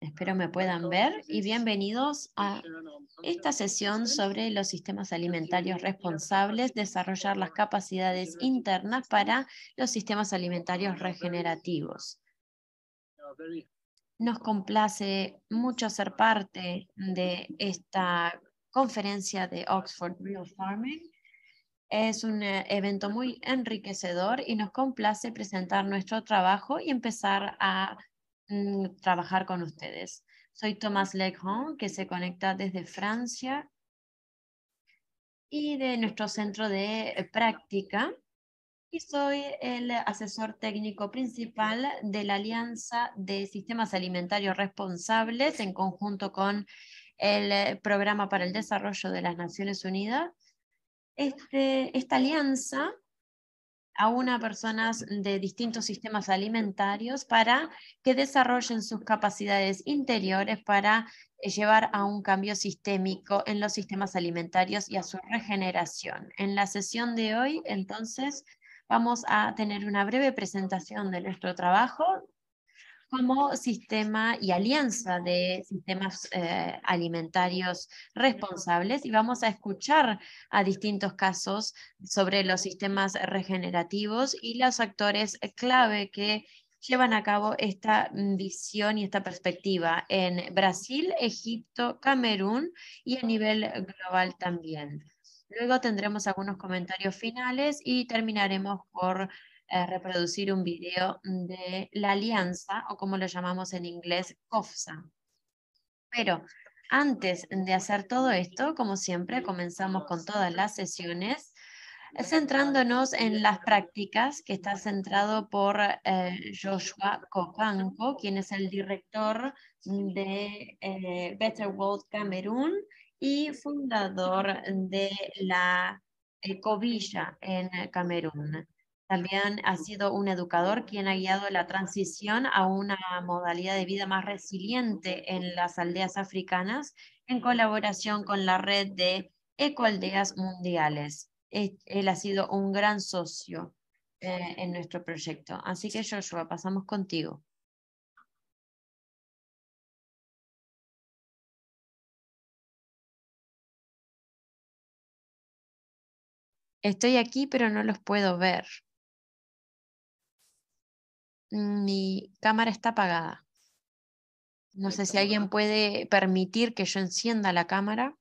Espero me puedan ver y bienvenidos a esta sesión sobre los sistemas alimentarios responsables, desarrollar las capacidades internas para los sistemas alimentarios regenerativos. Nos complace mucho ser parte de esta conferencia de Oxford Real Farming. Es un eh, evento muy enriquecedor y nos complace presentar nuestro trabajo y empezar a Mm, trabajar con ustedes. Soy Thomas Legrand, que se conecta desde Francia y de nuestro centro de eh, práctica. Y soy el asesor técnico principal de la Alianza de Sistemas Alimentarios Responsables en conjunto con el eh, Programa para el Desarrollo de las Naciones Unidas. Este, esta alianza a una personas de distintos sistemas alimentarios para que desarrollen sus capacidades interiores para eh, llevar a un cambio sistémico en los sistemas alimentarios y a su regeneración. En la sesión de hoy, entonces, vamos a tener una breve presentación de nuestro trabajo como sistema y alianza de sistemas eh, alimentarios responsables y vamos a escuchar a distintos casos sobre los sistemas regenerativos y los actores clave que llevan a cabo esta mm, visión y esta perspectiva en Brasil, Egipto, Camerún y a nivel global también. Luego tendremos algunos comentarios finales y terminaremos por eh, reproducir un video de la alianza o como lo llamamos en inglés, COFSA. Pero antes de hacer todo esto, como siempre, comenzamos con todas las sesiones eh, centrándonos en las prácticas que está centrado por eh, Joshua Copanco, quien es el director de Better World Camerún y fundador de la Ecovilla en Camerún. También ha sido un educador quien ha guiado la transición a una modalidad de vida más resiliente en las aldeas africanas en colaboración con la red de ecoaldeas mundiales. E, él ha sido un gran socio eh, en nuestro proyecto. Así que Joshua, pasamos contigo. Estoy aquí, pero no los puedo ver. Mm, mi cámara está apagada. No sé si alguien puede permitir que yo encienda la cámara.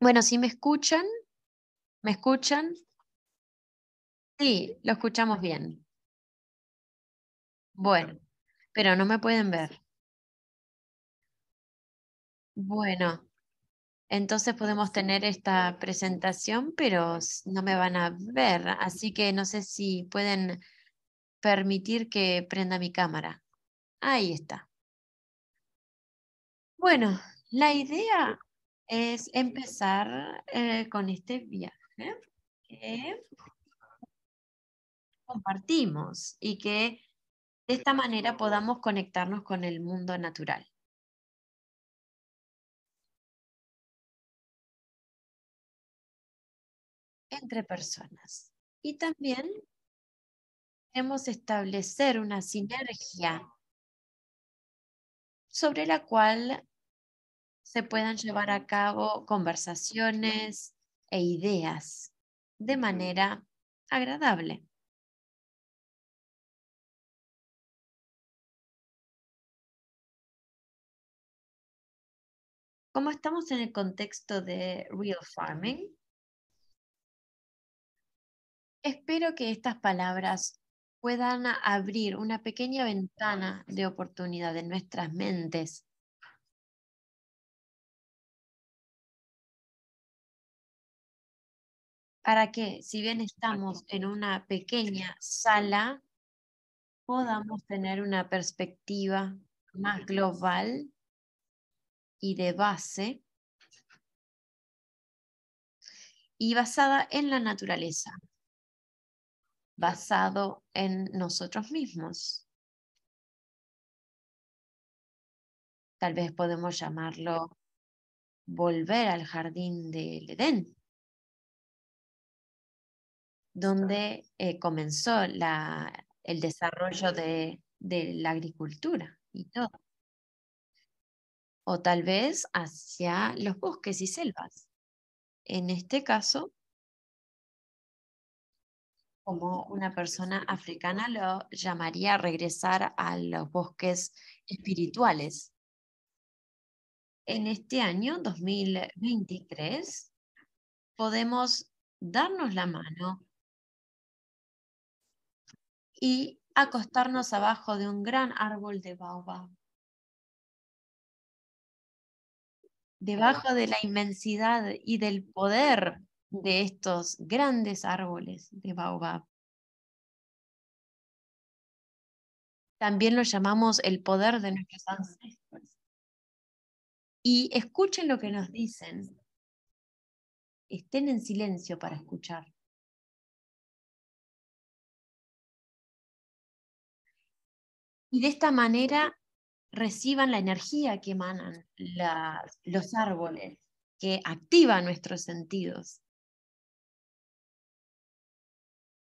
Bueno, si me escuchan, ¿me escuchan? Sí, lo escuchamos bien. Bueno, pero no me pueden ver. Bueno, entonces podemos tener esta presentación, pero no me van a ver, así que no sé si pueden permitir que prenda mi cámara. Ahí está. Bueno, la idea es empezar eh, con este viaje que compartimos y que de esta manera podamos conectarnos con el mundo natural. entre personas. Y también queremos establecer una sinergia sobre la cual se puedan llevar a cabo conversaciones e ideas de manera agradable. Como estamos en el contexto de real farming, Espero que estas palabras puedan abrir una pequeña ventana de oportunidad en nuestras mentes para que, si bien estamos en una pequeña sala, podamos tener una perspectiva más global y de base y basada en la naturaleza, basado en nosotros mismos. Tal vez podemos llamarlo volver al jardín del Edén, donde eh, comenzó el desarrollo de la agricultura y todo. O tal vez hacia los bosques y selvas. En este caso, como una persona africana lo llamaría regresar a los bosques espirituales. En este año 2023 podemos darnos la mano y acostarnos abajo de un gran árbol de baobab. Debajo de la inmensidad y del poder de estos grandes árboles de baobab. También lo llamamos el poder de nuestros ancestros. Y escuchen lo que nos dicen. Estén en silencio para escuchar. Y de esta manera reciban la energía que emanan los árboles, que activa nuestros sentidos.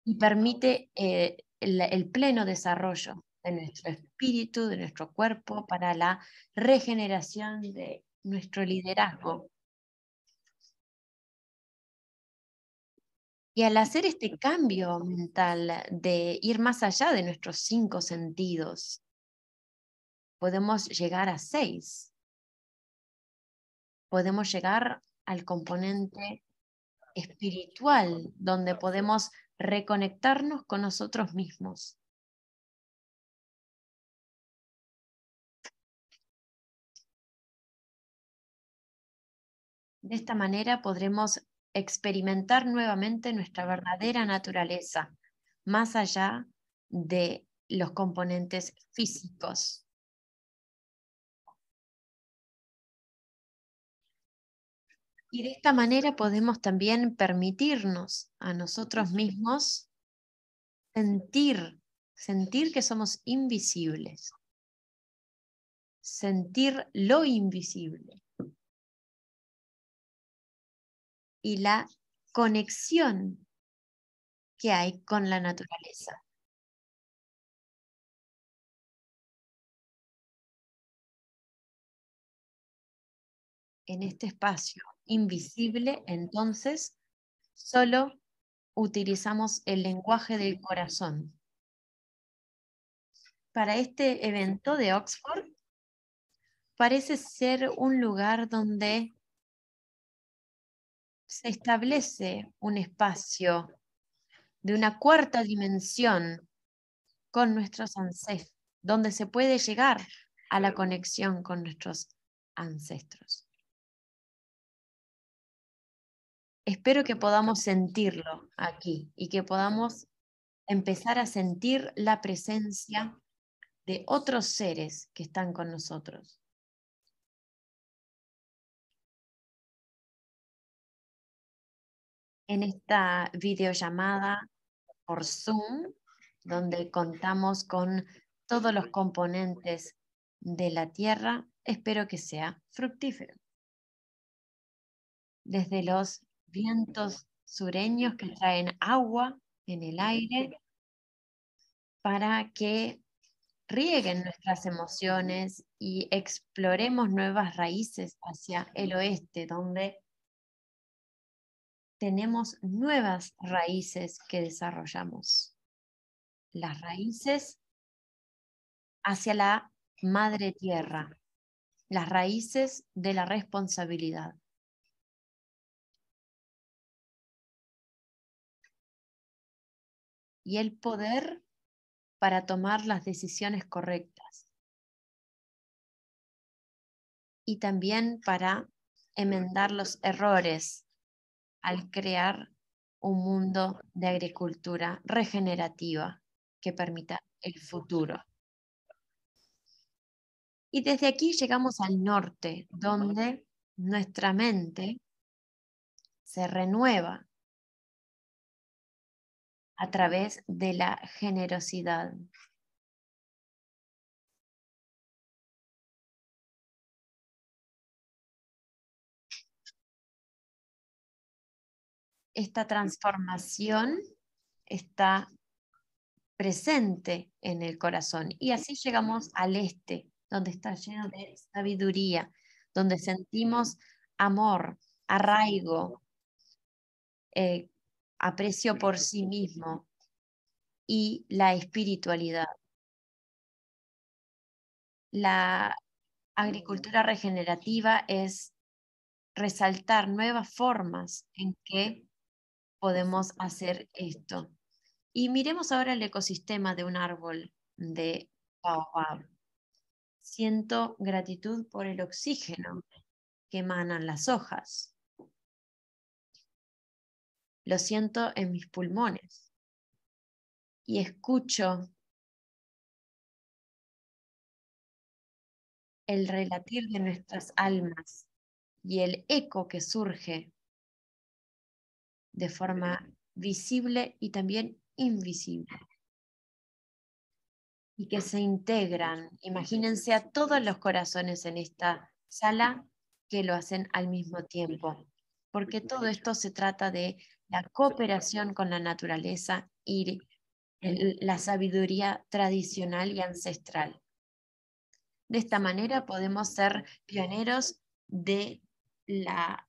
y permite eh, el pleno desarrollo de nuestro espíritu, de nuestro cuerpo, para la regeneración de nuestro liderazgo. Y al hacer este cambio mental de ir más allá de nuestros cinco sentidos, podemos llegar a seis. Podemos llegar al componente espiritual, donde podemos reconectarnos con nosotros mismos. De esta manera podremos experimentar nuevamente nuestra verdadera naturaleza, más allá de los componentes físicos. Y de esta manera podemos también permitirnos a nosotros mismos sentir, sentir que somos invisibles, sentir lo invisible y la conexión que hay con la naturaleza. En este espacio invisible, entonces solo utilizamos el lenguaje del corazón. Para este evento de Oxford, parece ser un lugar donde se establece un espacio de una cuarta dimensión con nuestros ancestros, donde se puede llegar a la conexión con nuestros ancestros. Espero que podamos sentirlo aquí y que podamos empezar a sentir la presencia de otros seres que están con nosotros. En esta videollamada por Zoom, donde contamos con todos los componentes de la Tierra, espero que sea fructífero. Desde los vientos sureños que traen agua en el aire para que rieguen nuestras emociones y exploremos nuevas raíces hacia el oeste, donde tenemos nuevas raíces que desarrollamos. Las raíces hacia la madre tierra, las raíces de la responsabilidad. y el poder para tomar las decisiones correctas. Y también para enmendar los errores al crear un mundo de agricultura regenerativa que permita el futuro. Y desde aquí llegamos al norte, donde nuestra mente se renueva a través de la generosidad. Esta transformación está presente en el corazón y así llegamos al este, donde está lleno de sabiduría, donde sentimos amor, arraigo, eh, aprecio por sí mismo y la espiritualidad. La agricultura regenerativa es resaltar nuevas formas en que podemos hacer esto. Y miremos ahora el ecosistema de un árbol de baobab. Siento gratitud por el oxígeno que emanan las hojas lo siento en mis pulmones. Y escucho el relatir de nuestras almas y el eco que surge de forma visible y también invisible. Y que se integran. Imagínense a todos los corazones en esta sala que lo hacen al mismo tiempo. Porque todo esto se trata de la cooperación con la naturaleza y la sabiduría tradicional y ancestral. De esta manera podemos ser pioneros de la,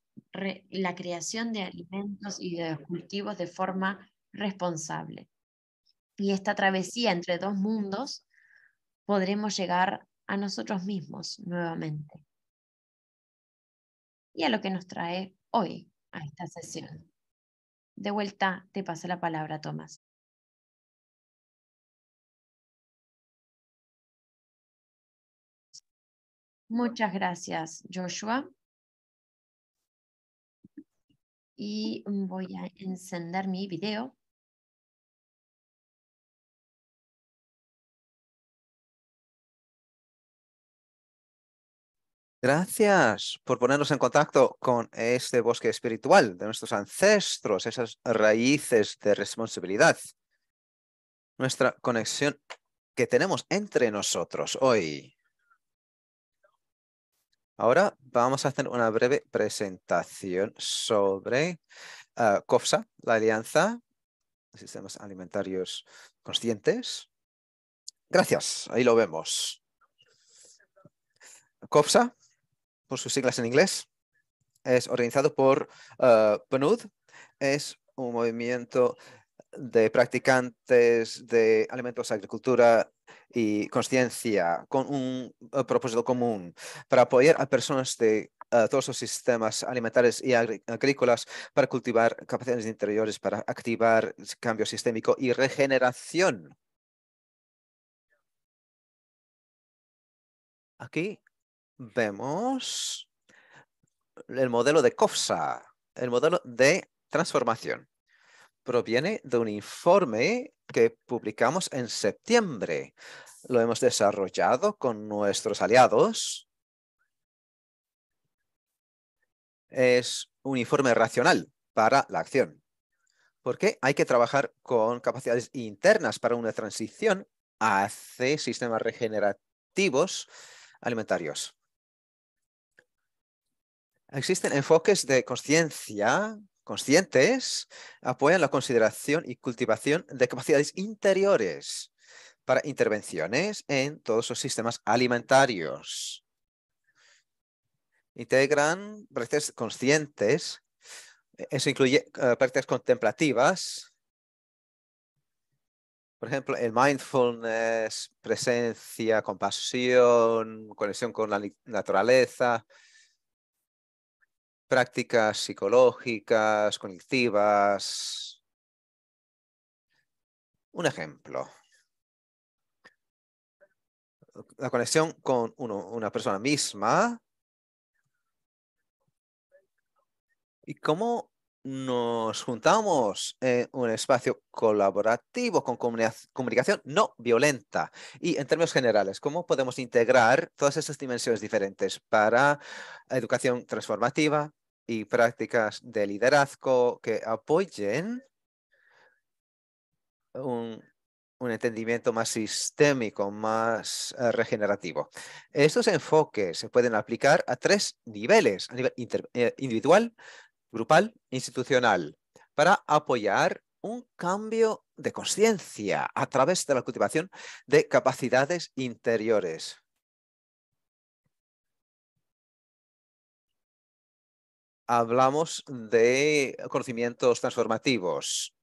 la creación de alimentos y de cultivos de forma responsable. Y esta travesía entre dos mundos podremos llegar a nosotros mismos nuevamente y a lo que nos trae hoy a esta sesión. De vuelta, te paso la palabra, Tomás. Muchas gracias, Joshua. Y voy a encender mi video. Gracias por ponernos en contacto con este bosque espiritual de nuestros ancestros, esas raíces de responsabilidad, nuestra conexión que tenemos entre nosotros hoy. Ahora vamos a hacer una breve presentación sobre COFSA, ah, la Alianza de Sistemas Alimentarios Conscientes. Gracias, ahí lo vemos. COFSA por sus siglas en inglés. Es organizado por PNUD. Eh, es un movimiento de practicantes de alimentos, agricultura y conciencia con un eh, propósito común para apoyar a personas de eh, todos los sistemas alimentarios y agrícolas para cultivar capacidades interiores, para activar cambio sistémico y regeneración. Aquí vemos el modelo de COFSA, el modelo de transformación. Proviene de un informe que publicamos en septiembre. Lo hemos desarrollado con nuestros aliados. Es un informe racional para la acción, porque hay que trabajar con capacidades internas para una transición hacia sistemas regenerativos alimentarios. Existen enfoques de conciencia conscientes, apoyan la consideración y cultivación de capacidades interiores para intervenciones en todos los sistemas alimentarios. Integran prácticas conscientes, e-, eso incluye eh, prácticas contemplativas, por ejemplo, el mindfulness, presencia, compasión, conexión con la naturaleza, prácticas psicológicas, cognitivas. Un ejemplo. La conexión con una persona misma. Y cómo nos juntamos en un espacio colaborativo con comunicación no violenta. Y en términos generales, ¿cómo podemos integrar todas esas dimensiones diferentes para educación transformativa, y prácticas de liderazgo que apoyen un, entendimiento más sistémico, más eh, regenerativo. Estos enfoques se pueden aplicar a tres niveles, a nivel eh, individual, grupal, institucional, para apoyar un cambio de conciencia a través de la cultivación de capacidades interiores. hablamos de conocimientos transformativos.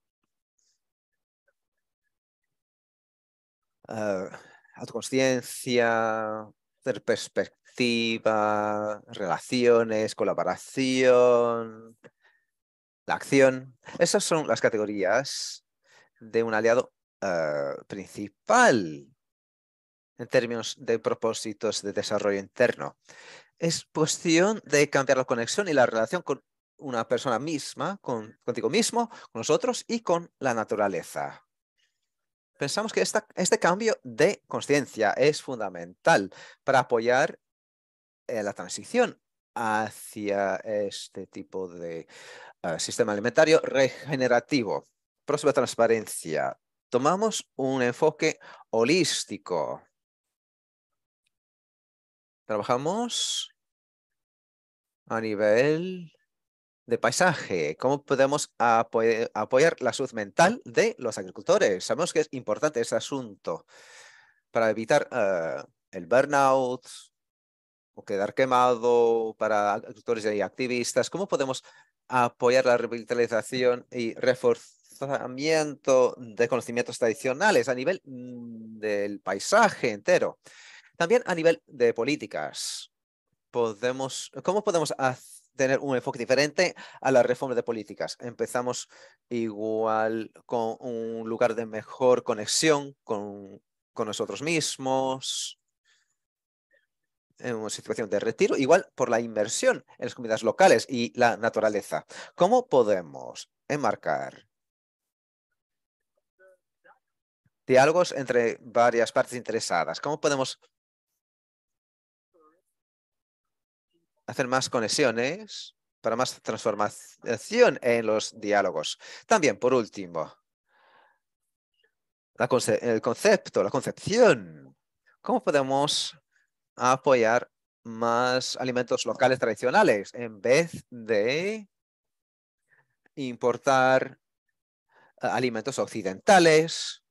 Ah, autoconciencia, perspectiva, relaciones, colaboración, la acción. Esas son las categorías de un aliado ah, principal en términos de propósitos de desarrollo interno es cuestión de cambiar la conexión y la relación con una persona misma, contigo mismo, con nosotros y con la naturaleza. Pensamos que este cambio de conciencia es fundamental para apoyar eh, la transición hacia este tipo de eh, sistema alimentario regenerativo. Próxima transparencia. Tomamos un enfoque holístico Trabajamos a nivel de paisaje. ¿Cómo podemos apoyar la salud mental de los agricultores? Sabemos que es importante ese asunto para evitar eh, el burnout o quedar quemado para agricultores y activistas. ¿Cómo podemos apoyar la revitalización y reforzamiento de conocimientos tradicionales a nivel mm, del paisaje entero? También a nivel de políticas, ¿cómo podemos tener un enfoque diferente a la reforma de políticas? Empezamos igual con un lugar de mejor conexión con, nosotros mismos, en una situación de retiro, igual por la inversión en las comunidades locales y la naturaleza. ¿Cómo podemos enmarcar diálogos entre varias partes interesadas? ¿Cómo podemos hacer más conexiones, para más transformación en los diálogos. También, por último, el concepto, la concepción. ¿Cómo podemos apoyar más alimentos locales tradicionales en vez de importar eh, alimentos occidentales?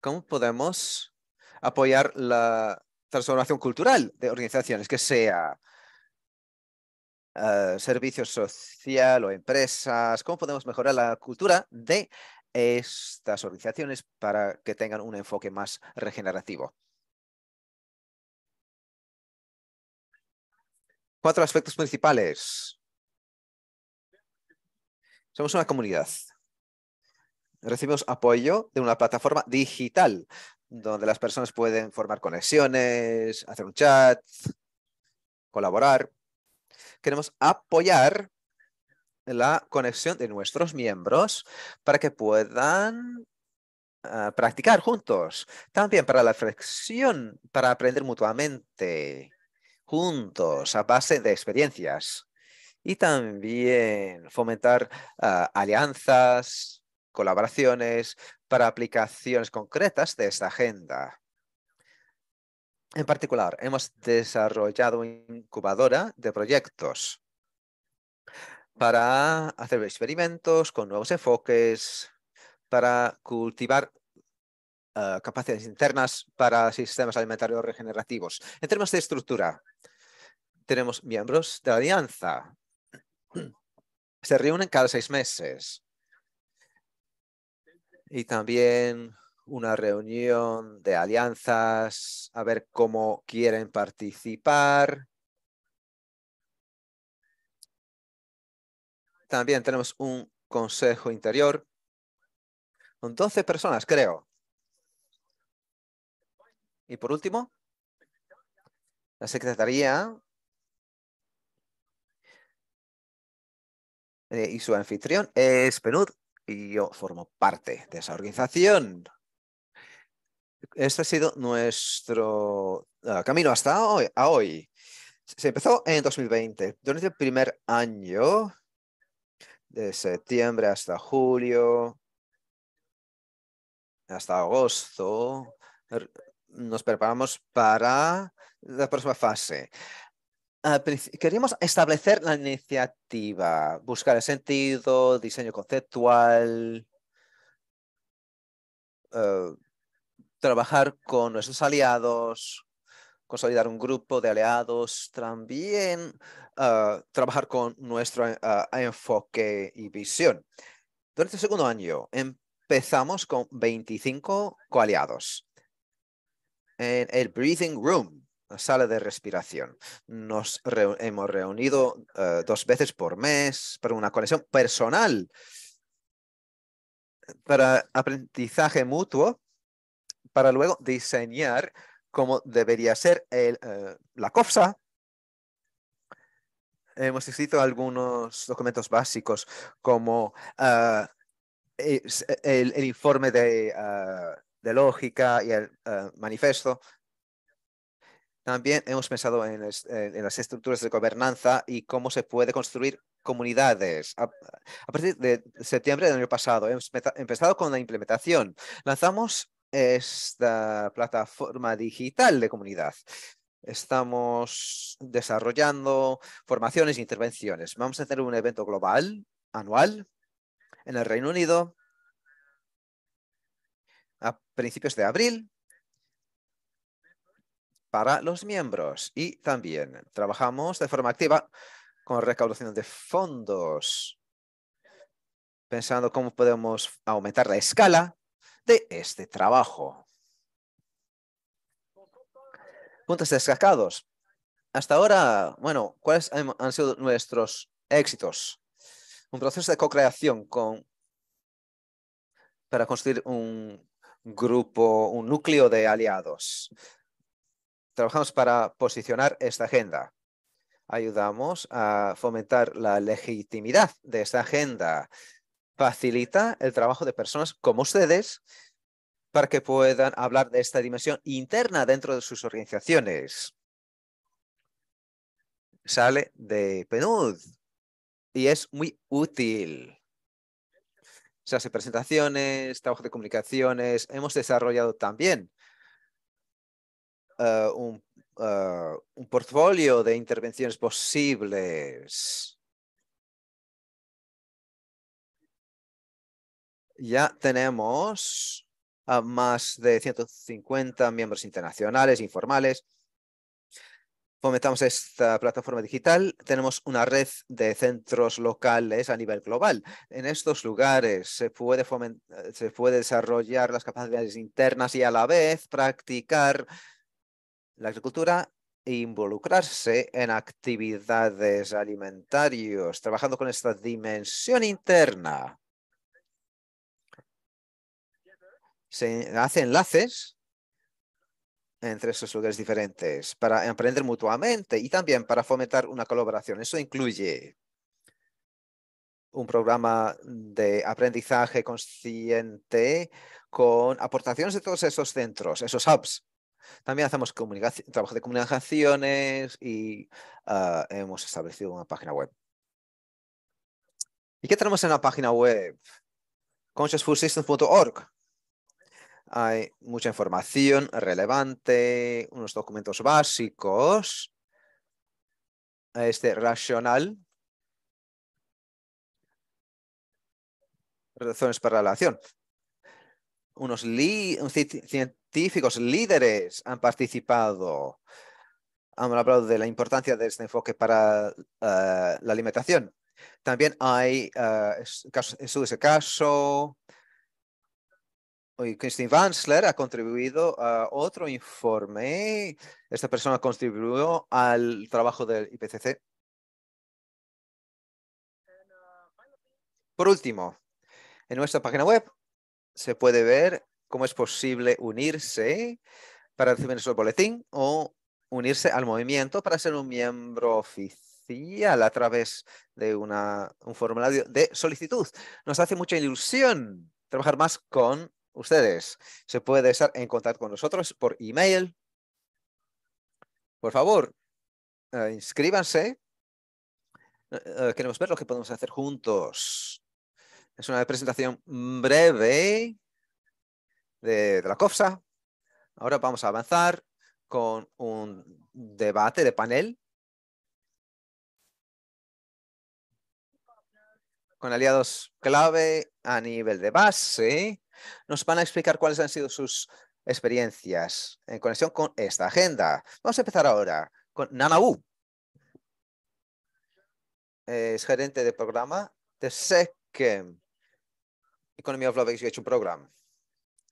¿Cómo podemos apoyar la transformación cultural de organizaciones, que sea eh, servicios social o empresas, cómo podemos mejorar la cultura de estas organizaciones para que tengan un enfoque más regenerativo. Cuatro aspectos principales. Somos una comunidad. Recibimos apoyo de una plataforma digital donde las personas pueden formar conexiones, hacer un chat, colaborar. Queremos apoyar la conexión de nuestros miembros para que puedan ah, practicar juntos. También para la reflexión, para aprender mutuamente, juntos, a base de experiencias. Y también fomentar ah, alianzas, colaboraciones para aplicaciones concretas de esta agenda. En particular, hemos desarrollado una incubadora de proyectos para hacer experimentos con nuevos enfoques, para cultivar eh, capacidades internas para sistemas alimentarios regenerativos. En términos de estructura, tenemos miembros de la alianza. Se reúnen cada seis meses y también una reunión de alianzas, a ver cómo quieren participar. También tenemos un consejo interior con 12 personas, creo. Y por último, la secretaría eh, y su anfitrión es Penud y yo formo parte de esa organización. Este ha sido nuestro ah, camino hasta hoy, hoy. Se empezó en 2020. Durante el primer año, de septiembre hasta julio, hasta agosto, nos preparamos para la próxima fase. Ah, queríamos establecer la iniciativa, buscar el sentido, diseño conceptual, eh, trabajar con nuestros aliados, consolidar un grupo de aliados, también eh, trabajar con nuestro eh, enfoque y visión. Durante el segundo año empezamos con 25 coaliados en el Breathing Room sala de respiración. Nos hemos reunido eh, dos veces por mes para una conexión personal, para aprendizaje mutuo, para luego diseñar cómo debería ser eh, la COFSA. Hemos escrito algunos documentos básicos como eh, el, informe de, de, lógica y el manifesto, también hemos pensado en, las estructuras de gobernanza y cómo se puede construir comunidades. A, partir de septiembre del año pasado hemos empezado con la implementación. Lanzamos esta plataforma digital de comunidad. Estamos desarrollando formaciones e intervenciones. Vamos a hacer un evento global anual en el Reino Unido a principios de abril para los miembros y también trabajamos de forma activa con recaudación de fondos, pensando cómo podemos aumentar la escala de este trabajo. Puntos destacados. Hasta ahora, bueno, ¿cuáles han sido nuestros éxitos? Un proceso de co-creación con, para construir un grupo, un núcleo de aliados. Trabajamos para posicionar esta agenda. Ayudamos a fomentar la legitimidad de esta agenda. Facilita el trabajo de personas como ustedes para que puedan hablar de esta dimensión interna dentro de sus organizaciones. Sale de PNUD y es muy útil. Se hace presentaciones, trabajo de comunicaciones. Hemos desarrollado también eh, un, eh, un portfolio de intervenciones posibles. ya tenemos a más de 150 miembros internacionales, informales. Fomentamos esta plataforma digital. Tenemos una red de centros locales a nivel global. En estos lugares se puede, se puede desarrollar las capacidades internas y a la vez practicar la agricultura e involucrarse en actividades alimentarias, trabajando con esta dimensión interna. Se hace enlaces entre esos lugares diferentes para aprender mutuamente y también para fomentar una colaboración. Eso incluye un programa de aprendizaje consciente con aportaciones de todos esos centros, esos hubs también hacemos trabajo de comunicaciones y ah, hemos establecido una página web. ¿Y qué tenemos en la página web? Consciousfulsystems.org Hay mucha información relevante, unos documentos básicos, este racional, razones para la acción unos científicos líderes han participado. Han hablado de la importancia de este enfoque para eh, la alimentación. También hay en eh, su caso. Christine Vansler ha contribuido a otro informe. Esta persona contribuyó al trabajo del IPCC. Por último, en nuestra página web se puede ver cómo es posible unirse para recibir nuestro boletín o unirse al movimiento para ser un miembro oficial a través de un formulario de solicitud. Nos hace mucha ilusión trabajar más con ustedes. Se puede estar en contacto con nosotros por email. Por favor, eh, inscríbanse. Eh, eh, queremos ver lo que podemos hacer juntos. Es una presentación breve de, la COFSA. Ahora vamos a avanzar con un debate de panel con aliados clave a nivel de base. Nos van a explicar cuáles han sido sus experiencias en conexión con esta agenda. Vamos a empezar ahora con Nana Es gerente de programa de SECEM Economy of Love, Education Program,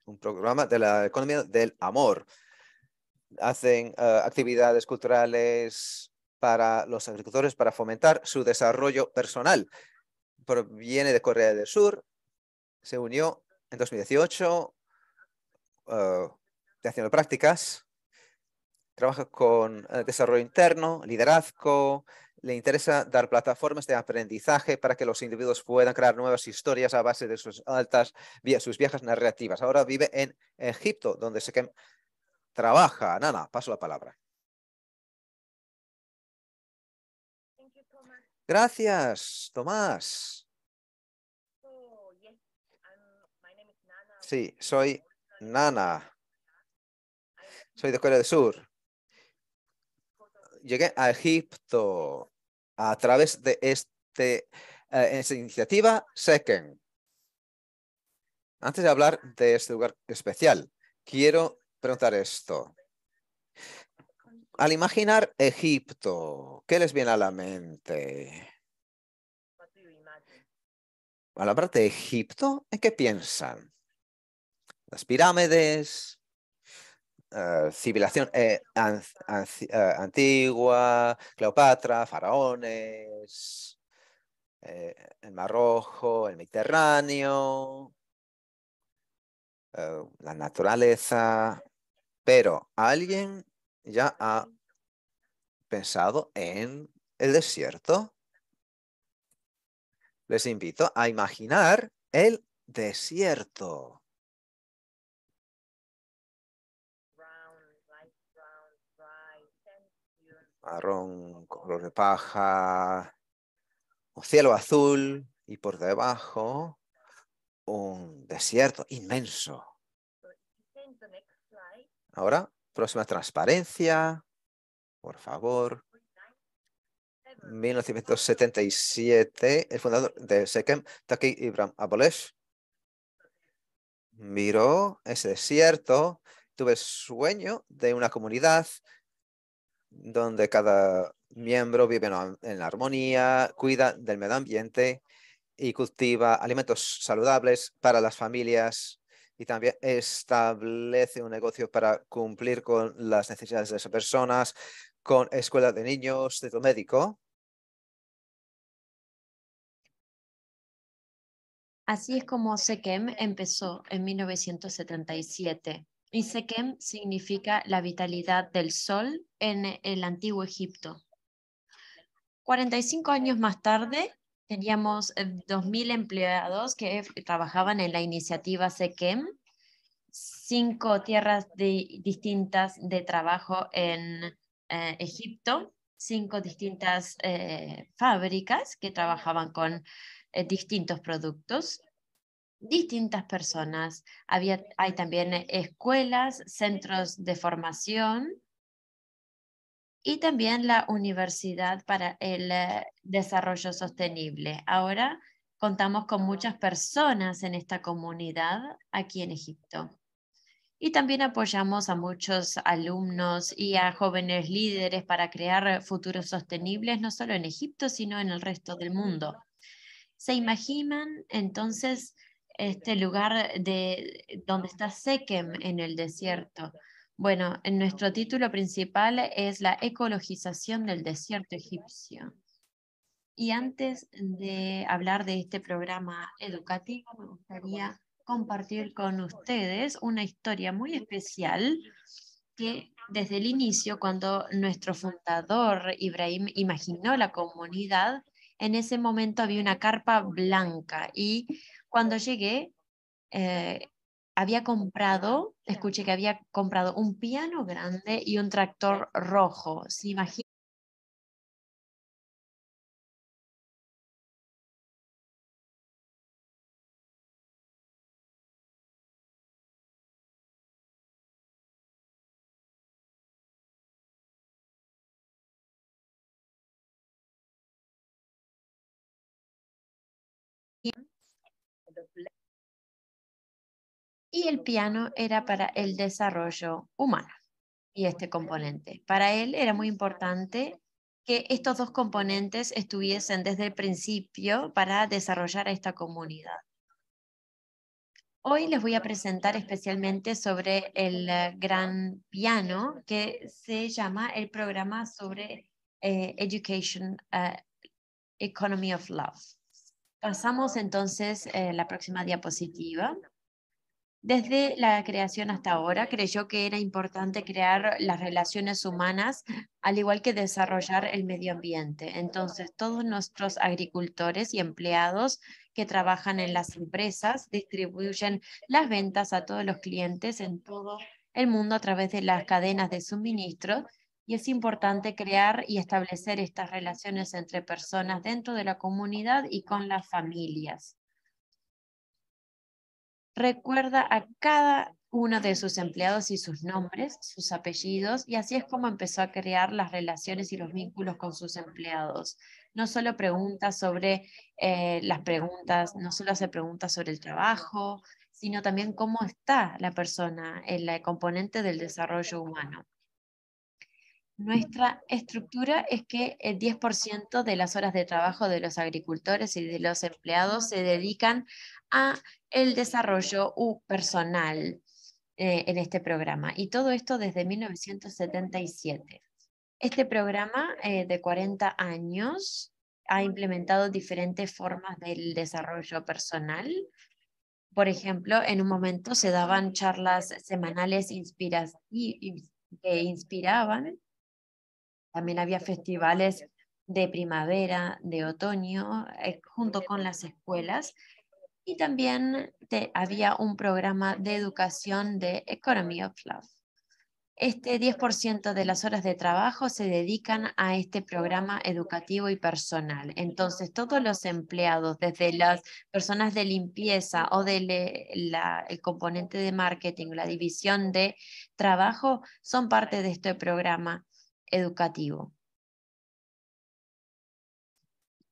un programa, un programa de la economía del amor. Hacen eh, actividades culturales para los agricultores para fomentar su desarrollo personal. Proviene de Corea del Sur, se unió en 2018 uh, eh, haciendo prácticas trabaja con eh, desarrollo interno, liderazgo, le interesa dar plataformas de aprendizaje para que los individuos puedan crear nuevas historias a base de sus altas, sus viejas narrativas. Ahora vive en Egipto, donde se trabaja. Nana, paso la palabra. Gracias, Tomás. Sí, soy Nana. Soy de Corea del Sur llegué a Egipto a través de este, eh, esta iniciativa Seken. Antes de hablar de este lugar especial, quiero preguntar esto. Al imaginar Egipto, ¿qué les viene a la mente? Al hablar de Egipto, ¿en qué piensan? Las pirámides, eh, civilización eh, eh, antigua, Cleopatra, faraones, el Mar Rojo, el Mediterráneo, la naturaleza, pero alguien ya ha pensado en el desierto. Les invito a imaginar el desierto. marrón, color de paja, un cielo azul y por debajo un desierto inmenso. Ahora, próxima transparencia, por favor. 1977, el fundador de Sekem, Taki Ibrahim Abolesh, miró ese desierto, tuve sueño de una comunidad donde cada miembro vive en armonía, cuida del medio ambiente y cultiva alimentos saludables para las familias y también establece un negocio para cumplir con las necesidades de esas personas, con escuelas de niños, tu médico. Así es como Sequem empezó en 1977. Y Sekem significa la vitalidad del sol en el antiguo Egipto. 45 años más tarde, teníamos 2.000 eh, empleados que trabajaban en la iniciativa Sekem, cinco tierras distintas de trabajo en eh, Egipto, cinco distintas eh, fábricas que trabajaban con distintos productos distintas personas. hay también eh, escuelas, centros de formación y también la Universidad para el eh, Desarrollo Sostenible. Ahora contamos con muchas personas en esta comunidad aquí en Egipto. Y también apoyamos a muchos alumnos y a jóvenes líderes para crear futuros sostenibles, no solo en Egipto, sino en el resto del mundo. ¿Se imaginan entonces este lugar de donde está Sekem en el desierto. Bueno, en nuestro título principal es la ecologización del desierto egipcio. Y antes de hablar de este programa educativo, me gustaría compartir con ustedes una historia muy especial que desde el inicio, cuando nuestro fundador Ibrahim imaginó la comunidad, en ese momento había una carpa blanca y cuando llegué, eh, había comprado, escuché que había comprado un piano grande y un tractor rojo. ¿Se imagina? y el piano era para el desarrollo humano y este componente. Para él era muy importante que estos dos componentes estuviesen desde el principio para desarrollar a esta comunidad. Hoy les voy a presentar especialmente sobre el eh, gran piano que se llama el programa sobre eh, Education eh, Economy of Love. Pasamos entonces a la próxima diapositiva. Desde la creación hasta ahora, creyó que era importante crear las relaciones humanas, al igual que desarrollar el medio ambiente. Entonces, todos nuestros agricultores y empleados que trabajan en las empresas distribuyen las ventas a todos los clientes en todo el mundo a través de las cadenas de suministro. Y es importante crear y establecer estas relaciones entre personas dentro de la comunidad y con las familias recuerda a cada uno de sus empleados y sus nombres, sus apellidos, y así es como empezó a crear las relaciones y los vínculos con sus empleados. No solo preguntas sobre eh, las preguntas, no solo hace preguntas sobre el trabajo, sino también cómo está la persona, en la componente del desarrollo humano. Nuestra estructura es que el 10% de las horas de trabajo de los agricultores y de los empleados se dedican a el desarrollo personal eh, en este programa. Y todo esto desde 1977. Este programa eh, de 40 años ha implementado diferentes formas del desarrollo personal. Por ejemplo, en un momento se daban charlas semanales que inspiraban. También había festivales de primavera, de otoño, eh, junto con las escuelas y también te, había un programa de educación de Economy of Love. Este 10% de las horas de trabajo se dedican a este programa educativo y personal. Entonces, todos los empleados, desde las personas de limpieza o del componente de marketing, la división de trabajo, son parte de este programa educativo.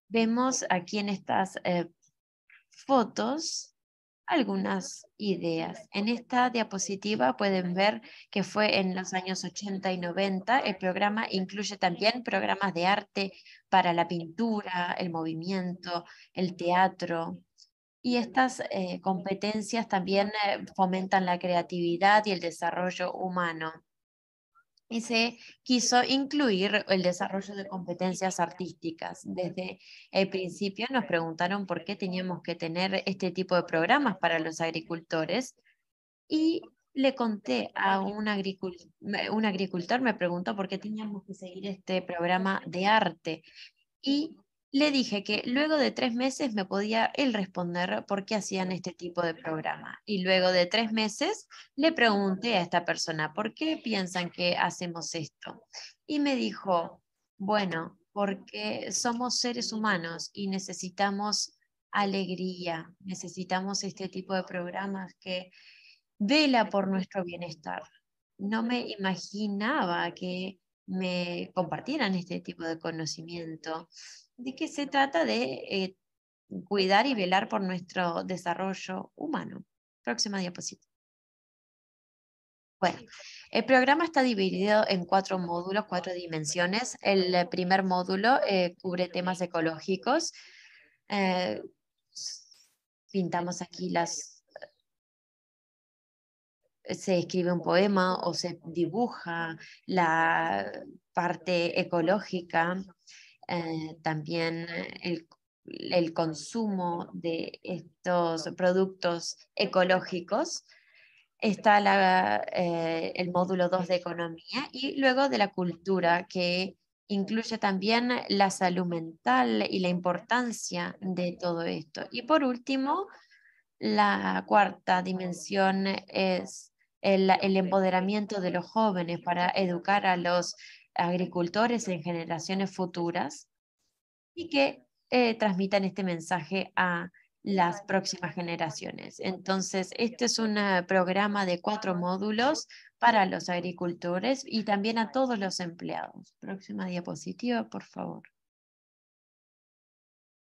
Vemos aquí en estas eh, fotos algunas ideas. En esta diapositiva pueden ver que fue en los años 80 y 90. El programa incluye también programas de arte para la pintura, el movimiento, el teatro. Y estas eh, competencias también eh, fomentan la creatividad y el desarrollo humano y se quiso incluir el desarrollo de competencias artísticas. Desde el principio nos preguntaron por qué teníamos que tener este tipo de programas para los agricultores y le conté a un, agricultor, un agricultor, me preguntó por qué teníamos que seguir este programa de arte y le dije que luego de tres meses me podía él responder por qué hacían este tipo de programa. Y luego de tres meses le pregunté a esta persona, ¿por qué piensan que hacemos esto? Y me dijo, bueno, porque somos seres humanos y necesitamos alegría, necesitamos este tipo de programas que vela por nuestro bienestar. No me imaginaba que me compartieran este tipo de conocimiento de que se trata de eh, cuidar y velar por nuestro desarrollo humano. Próxima diapositiva. Bueno, el programa está dividido en cuatro módulos, cuatro dimensiones. El primer módulo eh, cubre temas ecológicos. Eh, pintamos aquí las... Se escribe un poema o se dibuja la parte ecológica. Eh, también eh, el, consumo de estos productos ecológicos, está eh, el módulo 2 de economía y luego de la cultura, que incluye también la salud mental y la importancia de todo esto. Y por último, la cuarta dimensión es el, el empoderamiento de los jóvenes para educar a los agricultores en generaciones futuras y que eh, transmitan este mensaje a las próximas generaciones. Entonces, este es un eh, programa de cuatro módulos para los agricultores y también a todos los empleados. Próxima diapositiva, por favor.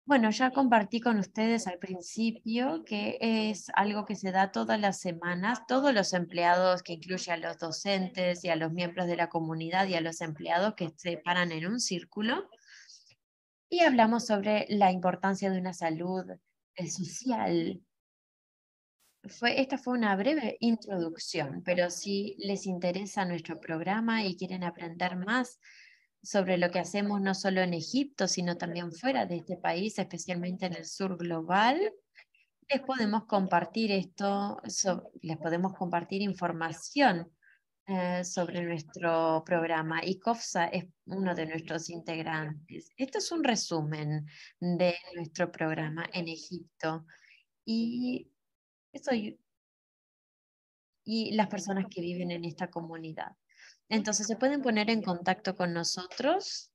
Bueno, ya compartí con ustedes al principio que es algo que se da todas las semanas. Todos los empleados, que incluye a los docentes y a los miembros de la comunidad y a los empleados que se paran en un círculo. Y hablamos sobre la importancia de una salud eh, social. esta fue una breve introducción, pero si les interesa nuestro programa y quieren aprender más sobre lo que hacemos no solo en Egipto, sino también fuera de este país, especialmente en el sur global. Les podemos compartir esto, les podemos compartir información eh, sobre nuestro programa y COFSA es uno de nuestros integrantes. Esto es un resumen de nuestro programa en Egipto y, y las personas que viven en esta comunidad. Entonces se pueden poner en contacto con nosotros.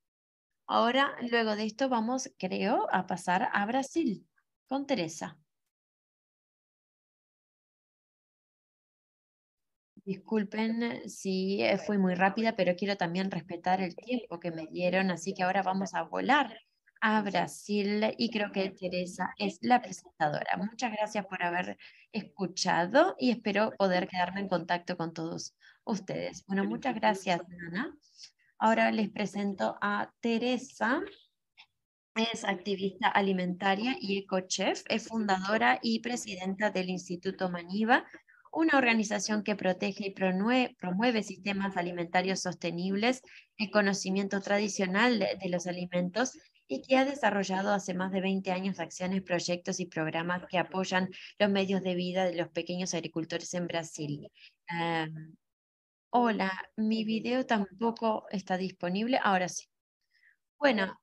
Ahora, luego de esto, vamos, creo, a pasar a Brasil con Teresa. Disculpen si eh, fui muy rápida, pero quiero también respetar el tiempo que me dieron, así que ahora vamos a volar a ah, Brasil y creo que Teresa es la presentadora. Muchas gracias por haber escuchado y espero poder quedarme en contacto con todos ustedes. Bueno, muchas gracias, Nana. Ahora les presento a Teresa. Es activista alimentaria y ecochef, es fundadora y presidenta del Instituto Maniva, una organización que protege y promueve, sistemas alimentarios sostenibles, el conocimiento tradicional de los alimentos y que ha desarrollado hace más de 20 años acciones, proyectos y programas que apoyan los medios de vida de los pequeños agricultores en Brasil. Em, hola, mi video tampoco está disponible. Ahora sí. Bueno,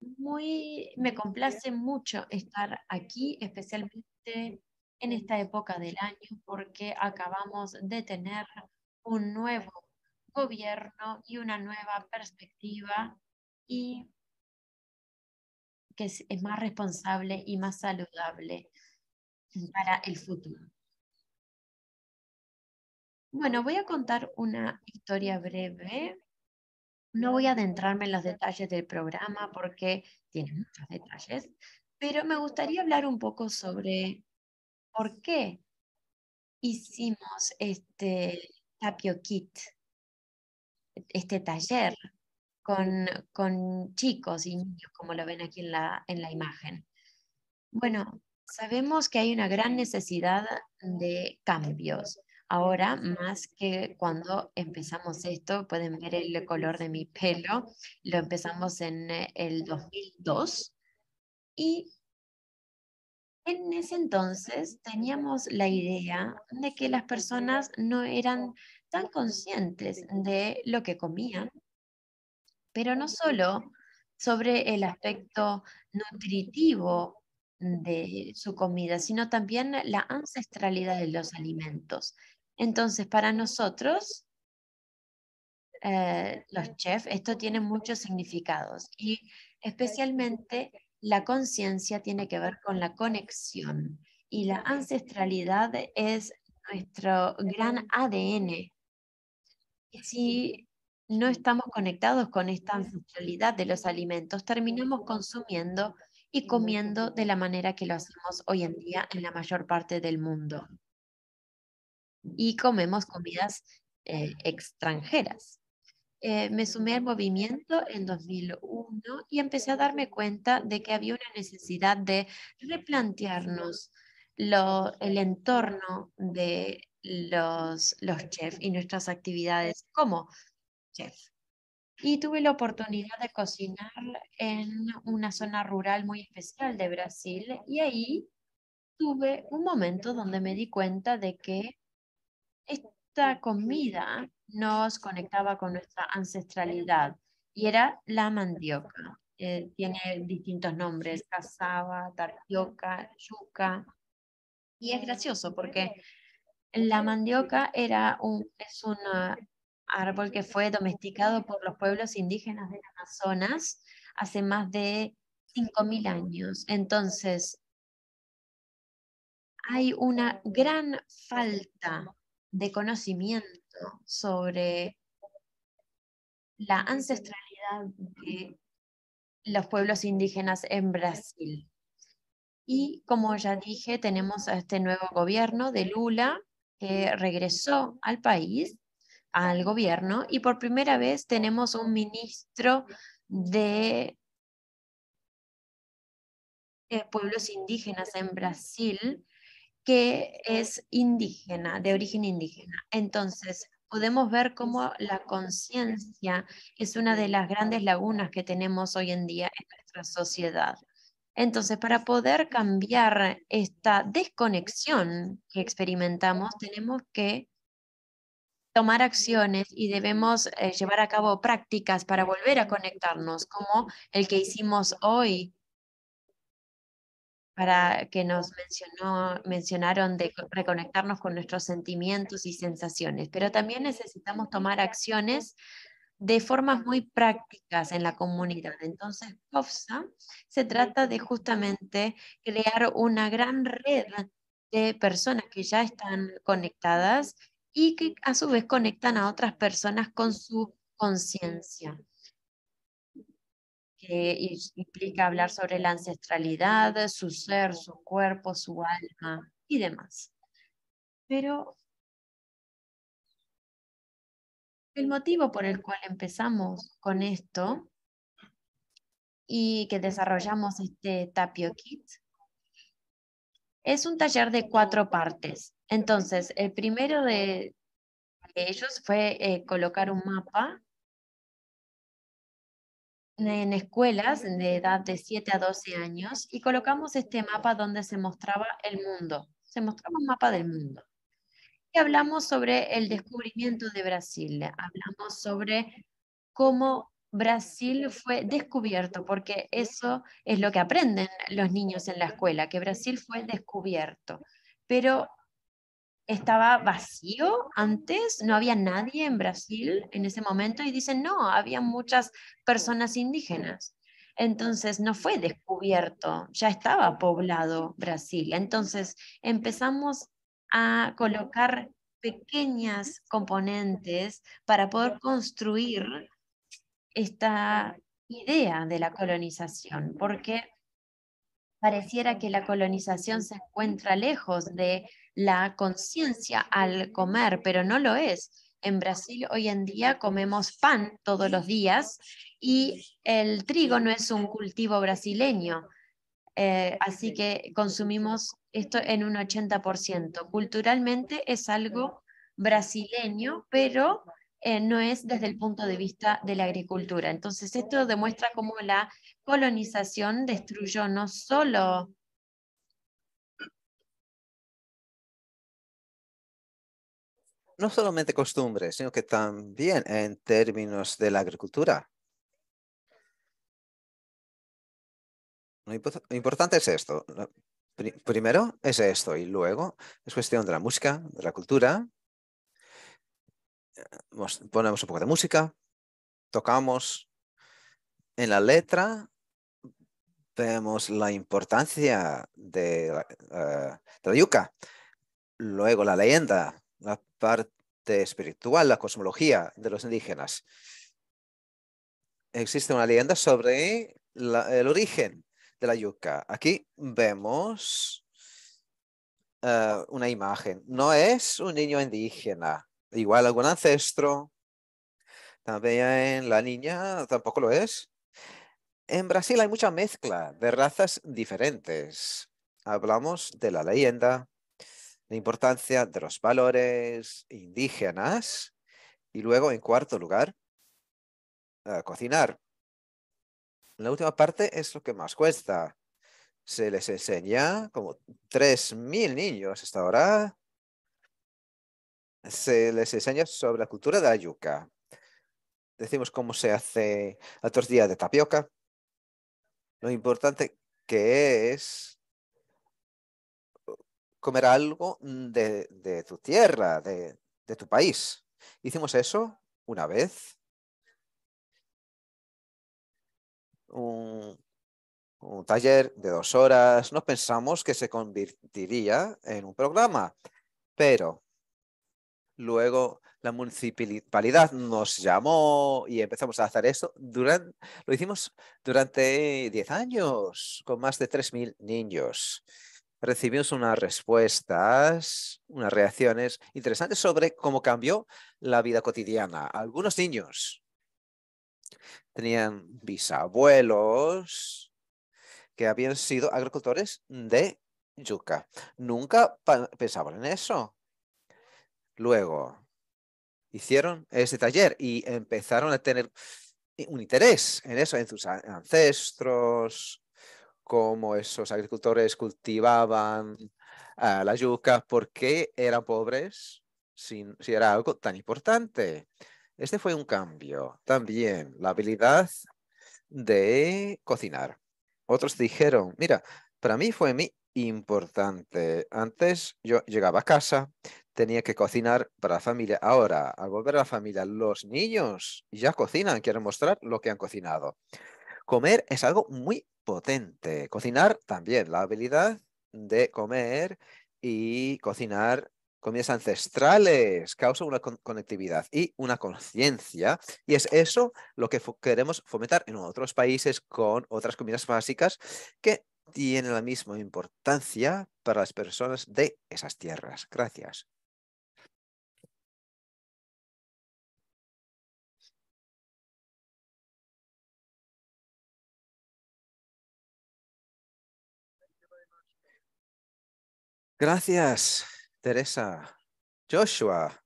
muy, me complace mucho estar aquí, especialmente en esta época del año, porque acabamos de tener un nuevo gobierno y una nueva perspectiva y es, es más responsable y más saludable para el futuro. Bueno, voy a contar una historia breve. No voy a adentrarme en los detalles del programa porque tiene muchos detalles, pero me gustaría hablar un poco sobre por qué hicimos este Tapio Kit, este taller con, chicos y niños, como lo ven aquí en la, en la imagen. Bueno, sabemos que hay una gran necesidad de cambios. Ahora, más que cuando empezamos esto, pueden ver el color de mi pelo, lo empezamos en eh, el 2002 y en ese entonces teníamos la idea de que las personas no eran tan conscientes de lo que comían pero no solo sobre el aspecto nutritivo de su comida, sino también la ancestralidad de los alimentos. Entonces, para nosotros, eh, los chefs, esto tiene muchos significados y especialmente la conciencia tiene que ver con la conexión y la ancestralidad es nuestro gran ADN. Si no estamos conectados con esta ancestralidad de los alimentos, terminamos consumiendo y comiendo de la manera que lo hacemos hoy en día en la mayor parte del mundo. Y comemos comidas eh, extranjeras. Eh, me sumé al movimiento en 2001 y empecé a darme cuenta de que había una necesidad de replantearnos el entorno de los, los chefs y nuestras actividades, ¿Cómo? Y tuve la oportunidad de cocinar en una zona rural muy especial de Brasil y ahí tuve un momento donde me di cuenta de que esta comida nos conectaba con nuestra ancestralidad y era la mandioca. Eh, tiene distintos nombres, cazaba, tartioca, yuca. Y es gracioso porque la mandioca era un, es una árbol que fue domesticado por los pueblos indígenas de Amazonas hace más de 5.000 años. Entonces, hay una gran falta de conocimiento sobre la ancestralidad de los pueblos indígenas en Brasil. Y como ya dije, tenemos a este nuevo gobierno de Lula que regresó al país al gobierno y por primera vez tenemos un ministro de pueblos indígenas en Brasil que es indígena, de origen indígena. Entonces, podemos ver cómo la conciencia es una de las grandes lagunas que tenemos hoy en día en nuestra sociedad. Entonces, para poder cambiar esta desconexión que experimentamos, tenemos que tomar acciones y debemos eh, llevar a cabo prácticas para volver a conectarnos, como el que hicimos hoy, para que nos mencionaron de reconectarnos con nuestros sentimientos y sensaciones. Pero también necesitamos tomar acciones de formas muy prácticas en la comunidad. Entonces, COFSA se trata de justamente crear una gran red de personas que ya están conectadas y que a su vez conectan a otras personas con su conciencia, que implica hablar sobre la ancestralidad, su ser, su cuerpo, su alma y demás. Pero el motivo por el cual empezamos con esto y que desarrollamos este Tapio Kit es un taller de cuatro partes. Entonces, el primero de, ellos fue eh, colocar un mapa en escuelas de edad de 7 a 12 años y colocamos este mapa donde se mostraba el mundo. Se mostraba un mapa del mundo. Y hablamos sobre el descubrimiento de Brasil. Hablamos sobre cómo Brasil fue descubierto, porque eso es lo que aprenden los niños en la escuela, que Brasil fue descubierto. Pero estaba vacío antes, no había nadie en Brasil en ese momento y dicen, no, había muchas personas indígenas. Entonces no fue descubierto, ya estaba poblado Brasil. Entonces empezamos a colocar pequeñas componentes para poder construir esta idea de la colonización, porque pareciera que la colonización se encuentra lejos de la conciencia al comer, pero no lo es. En Brasil hoy en día comemos pan todos los días y el trigo no es un cultivo brasileño. Eh, así que consumimos esto en un 80%. Culturalmente es algo brasileño, pero eh, no es desde el punto de vista de la agricultura. Entonces, esto demuestra cómo la colonización destruyó no solo no solamente costumbres, sino que también en términos de la agricultura. Lo importante es esto. Primero es esto y luego es cuestión de la música, de la cultura. Ponemos un poco de música, tocamos en la letra, vemos la importancia de, eh, de la yuca, luego la leyenda, la parte espiritual, la cosmología de los indígenas. Existe una leyenda sobre el origen de la yuca. Aquí vemos eh, una imagen. No es un niño indígena, igual algún ancestro. También la niña tampoco lo es. En Brasil hay mucha mezcla de razas diferentes. Hablamos de la leyenda, la importancia de los valores indígenas y luego, en cuarto lugar, eh, cocinar. La última parte es lo que más cuesta. Se les enseña como 3.000 niños hasta ahora. Se les enseña sobre la cultura de la yuca. Decimos cómo se hace otros días de tapioca. Lo importante que es comer algo de, tu tierra, de, tu país. Hicimos eso una vez. Un, taller de dos horas. No pensamos que se convertiría en un programa, pero luego la municipalidad nos llamó y empezamos a hacer eso. Durante, lo hicimos durante 10 años con más de 3.000 niños recibimos unas respuestas, unas reacciones interesantes sobre cómo cambió la vida cotidiana. Algunos niños tenían bisabuelos que habían sido agricultores de yuca. Nunca pensaban en eso. Luego hicieron ese taller y empezaron a tener un interés en eso, en sus ancestros, cómo esos agricultores cultivaban ah, la yuca, por qué eran pobres, si, si era algo tan importante. Este fue un cambio. También la habilidad de cocinar. Otros dijeron, mira, para mí fue muy importante. Antes yo llegaba a casa, tenía que cocinar para la familia. Ahora, al volver a la familia, los niños ya cocinan, quieren mostrar lo que han cocinado. Comer es algo muy potente. Cocinar también. La habilidad de comer y cocinar comidas ancestrales causa una conectividad y una conciencia. Y es eso lo que queremos fomentar en otros países con otras comidas básicas que tienen la misma importancia para las personas de esas tierras. Gracias. Gracias, Teresa. Joshua,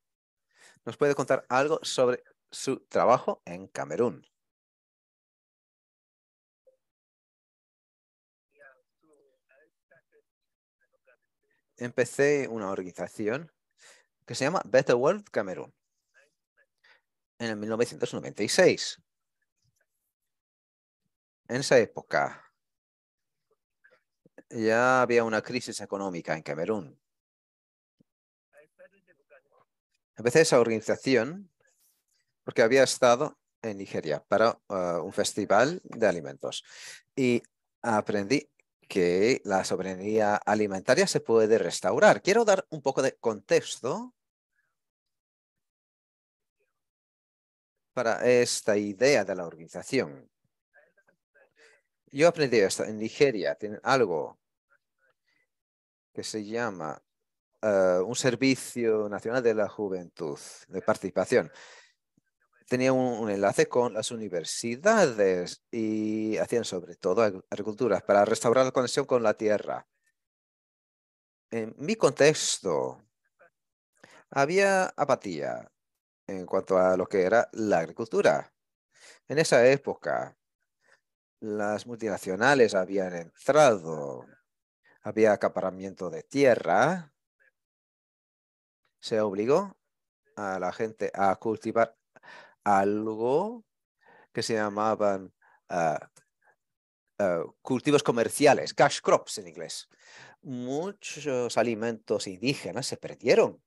¿nos puede contar algo sobre su trabajo en Camerún? Empecé una organización que se llama Better World Camerún en el 1996. En esa época ya había una crisis económica en Camerún. Empecé esa organización porque había estado en Nigeria para ah, un festival de alimentos y aprendí que la soberanía alimentaria se puede restaurar. Quiero dar un poco de contexto para esta idea de la organización. Yo aprendí esto en Nigeria, tienen algo que se llama eh, un Servicio Nacional de la Juventud, de participación. Tenía un, un, enlace con las universidades y hacían sobre todo agricultura para restaurar la conexión con la tierra. En mi contexto había apatía en cuanto a lo que era la agricultura. En esa época las multinacionales habían entrado, había acaparamiento de tierra, se obligó a la gente a cultivar algo que se llamaban ah, ah, cultivos comerciales, cash crops en inglés. Muchos alimentos indígenas se perdieron.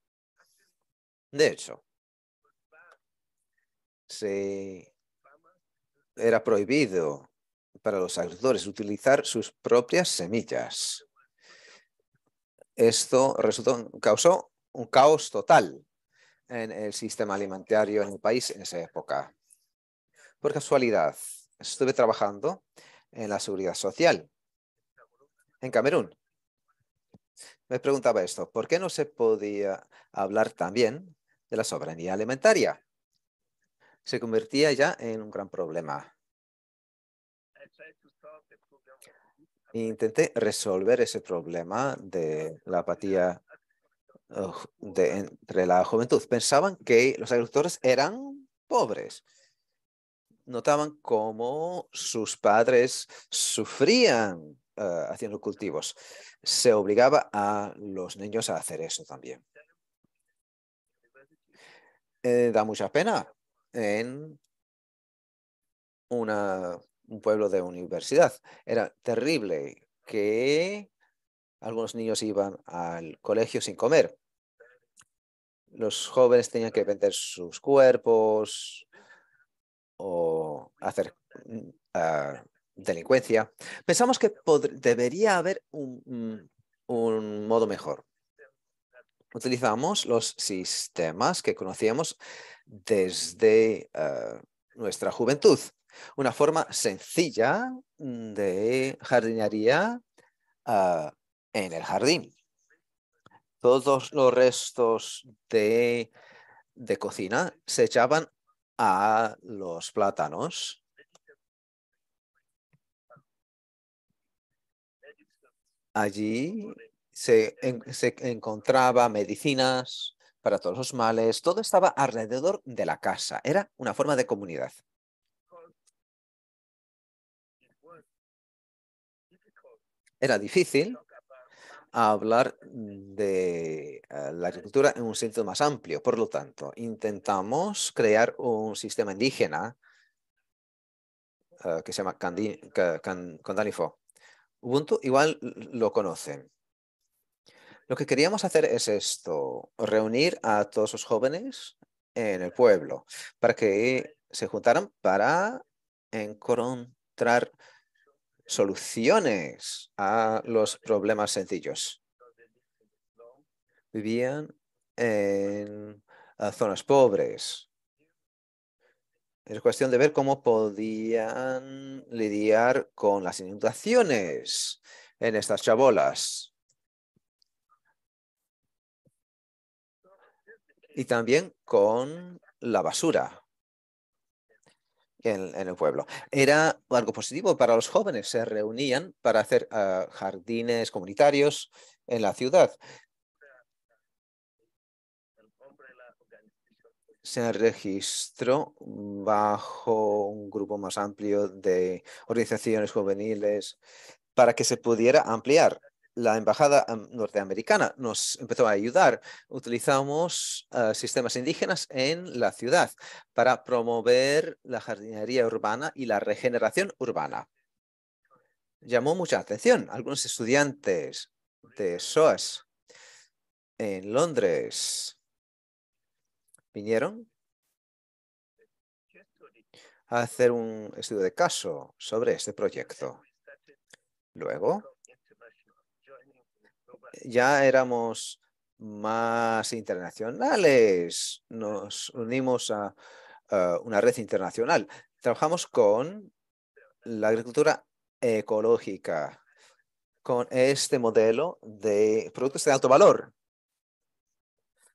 De hecho, se era prohibido para los agricultores utilizar sus propias semillas. Esto causó un caos total en el sistema alimentario en el país en esa época. Por casualidad, estuve trabajando en la seguridad social en Camerún. Me preguntaba esto, ¿por qué no se podía hablar también de la soberanía alimentaria? Se convertía ya en un gran problema. intenté resolver ese problema de la apatía uh, entre la juventud. Pensaban que los agricultores eran pobres. Notaban cómo sus padres sufrían uh, haciendo cultivos. Se obligaba a los niños a hacer eso también. Eh, da mucha pena en una un pueblo de universidad. Era terrible que algunos niños iban al colegio sin comer. Los jóvenes tenían que vender sus cuerpos o hacer mm, ah, delincuencia. Pensamos que debería haber mm, un, modo mejor utilizamos los sistemas que conocíamos desde ah, nuestra juventud. Una forma sencilla mm, de jardinería ah, en el jardín. Todos los restos de, de cocina se echaban a los plátanos. Allí se, se, encontraba medicinas para todos los males, todo estaba alrededor de la casa, era una forma de comunidad. Era difícil hablar de eh, la agricultura en un sentido más amplio. Por lo tanto, intentamos crear un sistema indígena eh, que se llama condanifo. Ubuntu igual lo conocen. Lo que queríamos hacer es esto, reunir a todos los jóvenes en el pueblo para que se juntaran para encontrar soluciones a los problemas sencillos. Vivían en zonas pobres. Es cuestión de ver cómo podían lidiar con las inundaciones en estas chabolas. Y también con la basura en, el pueblo. Era algo positivo para los jóvenes, se reunían para hacer ah, jardines comunitarios en la ciudad. Se registró bajo un grupo más amplio de organizaciones juveniles para que se pudiera ampliar la embajada norteamericana nos empezó a ayudar. Utilizamos eh, sistemas indígenas en la ciudad para promover la jardinería urbana y la regeneración urbana. Llamó mucha atención. Algunos estudiantes de SOAS en Londres vinieron a hacer un estudio de caso sobre este proyecto. Luego, ya éramos más internacionales, nos unimos a, una red internacional. Trabajamos con la agricultura ecológica, con este modelo de productos de alto valor.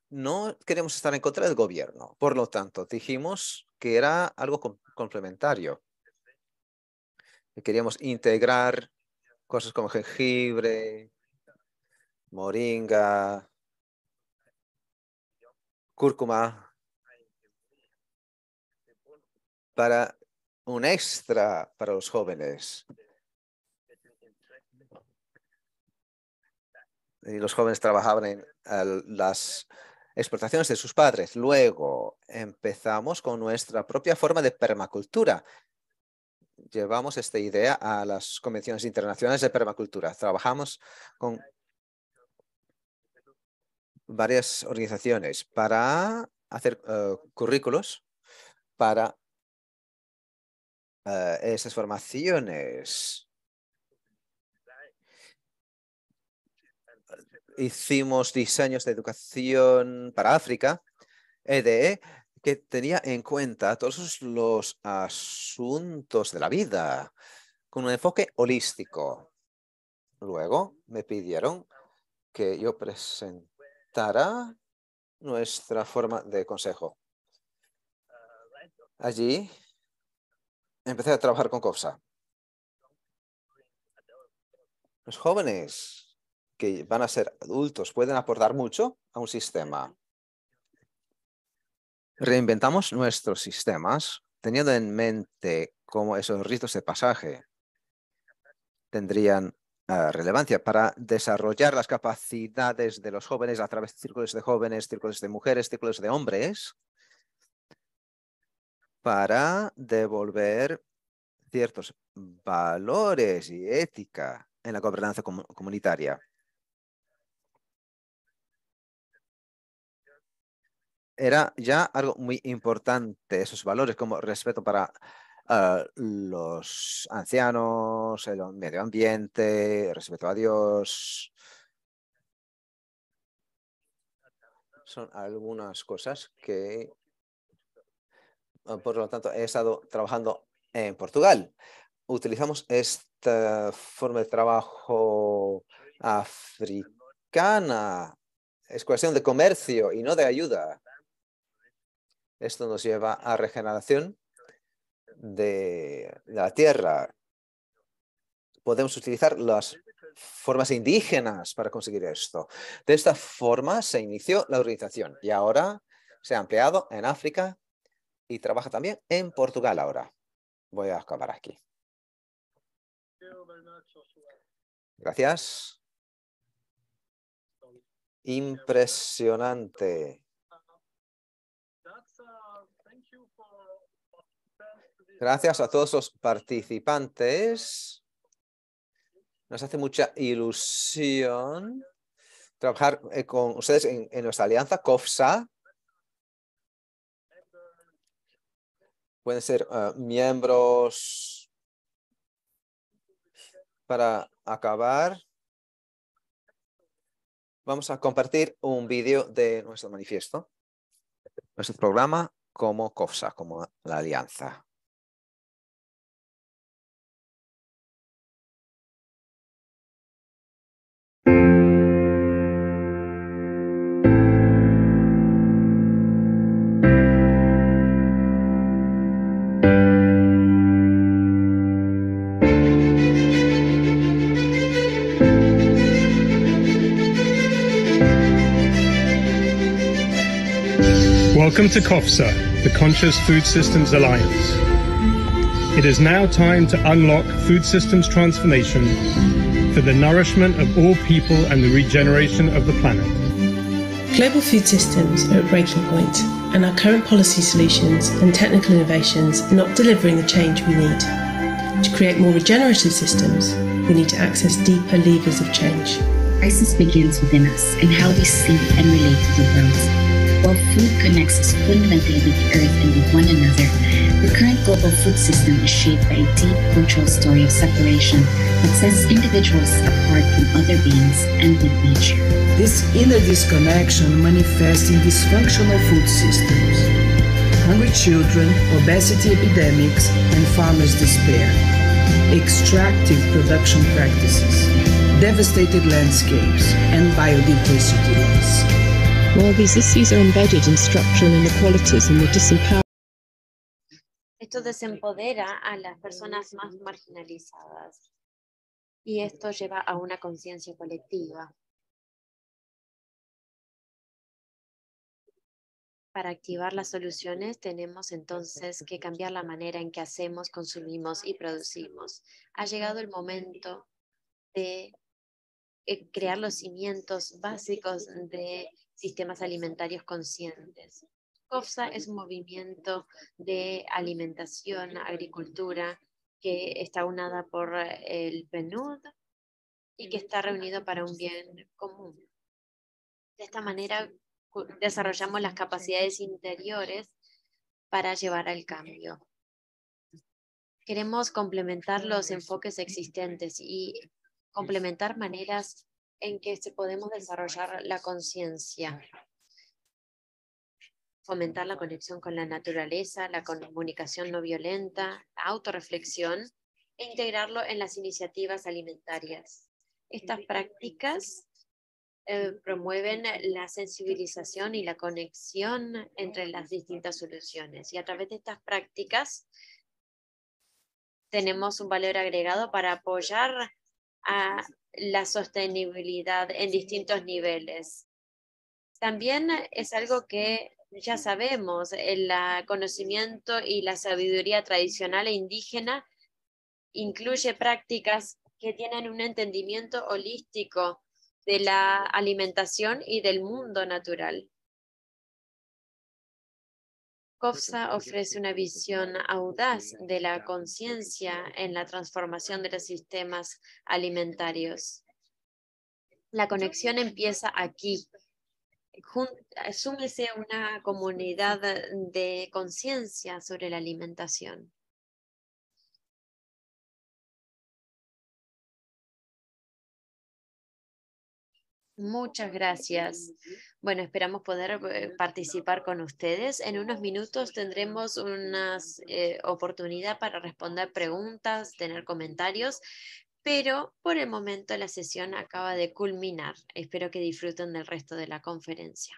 No queremos estar en contra del gobierno, por lo tanto, dijimos que era algo complementario. Queríamos integrar cosas como jengibre, moringa, cúrcuma, para un extra para los jóvenes. Y los jóvenes trabajaban en las exportaciones de sus padres. Luego empezamos con nuestra propia forma de permacultura. Llevamos esta idea a las convenciones internacionales de permacultura. Trabajamos con varias organizaciones para hacer eh, currículos para eh, esas formaciones. Hicimos diseños de educación para África, EDE, e, que tenía en cuenta todos los asuntos de la vida con un enfoque holístico. Luego me pidieron que yo presentara nuestra forma de consejo. Allí empecé a trabajar con COPSA. Los jóvenes que van a ser adultos pueden aportar mucho a un sistema. Reinventamos nuestros sistemas teniendo en mente cómo esos ritos de pasaje tendrían relevancia para desarrollar las capacidades de los jóvenes a través de círculos de jóvenes, círculos de mujeres, círculos de hombres, para devolver ciertos valores y ética en la gobernanza comunitaria. Era ya algo muy importante, esos valores como respeto para eh, los ancianos, el medio ambiente, el respeto a Dios. Son algunas cosas que, ah, por lo tanto, he estado trabajando en Portugal. Utilizamos esta forma de trabajo africana. Es cuestión de comercio y no de ayuda. Esto nos lleva a regeneración de la tierra. Podemos utilizar las formas indígenas para conseguir esto. De esta forma se inició la organización y ahora se ha ampliado en África y trabaja también en Portugal ahora. Voy a acabar aquí. Gracias. Impresionante Gracias a todos los participantes. Nos hace mucha ilusión trabajar eh, con ustedes en, nuestra alianza COFSA. Pueden ser eh, miembros para acabar. Vamos a compartir un vídeo de nuestro manifiesto, nuestro programa como COFSA, como la alianza. Welcome to COFSA, the Conscious Food Systems Alliance. It is now time to unlock food systems transformation for the nourishment of all people and the regeneration of the planet. Global food systems are at breaking point, and our current policy solutions and technical innovations are not delivering the change we need. To create more regenerative systems, we need to access deeper levers of change. Crisis begins within us and how we see and relate to the world. While food connects us fundamentally with the earth and with one another, the current global food system is shaped by a deep cultural story of separation that sets individuals apart from other beings and with nature. This inner disconnection manifests in dysfunctional food systems, hungry children, obesity epidemics, and farmers' despair, extractive production practices, devastated landscapes, and biodiversity loss. esto desempodera a las personas más marginalizadas y esto lleva a una conciencia colectiva. Para activar las soluciones tenemos entonces que cambiar la manera en que hacemos, consumimos y producimos. Ha llegado el momento de eh, crear los cimientos básicos de sistemas alimentarios conscientes. COFSA es un movimiento de alimentación, agricultura, que está unada por eh, el PNUD y que está reunido para un bien común. De esta manera desarrollamos las capacidades interiores para llevar al cambio. Queremos complementar los enfoques existentes y complementar maneras en que se podemos desarrollar la conciencia, fomentar la conexión con la naturaleza, la comunicación no violenta, la autorreflexión e integrarlo en las iniciativas alimentarias. Estas prácticas eh, promueven la sensibilización y la conexión entre las distintas soluciones. Y a través de estas prácticas tenemos un valor agregado para apoyar a la sostenibilidad en distintos niveles. También es algo que ya sabemos, el conocimiento y la sabiduría tradicional e indígena incluye prácticas que tienen un entendimiento holístico de la alimentación y del mundo natural. COFSA ofrece una visión audaz de la conciencia en la transformación de los sistemas alimentarios. La conexión empieza aquí. Súmese una comunidad de conciencia sobre la alimentación. Muchas gracias. Bueno, esperamos poder eh, participar con ustedes. En unos minutos tendremos una eh, oportunidad para responder preguntas, tener comentarios, pero por el momento la sesión acaba de culminar. Espero que disfruten del resto de la conferencia.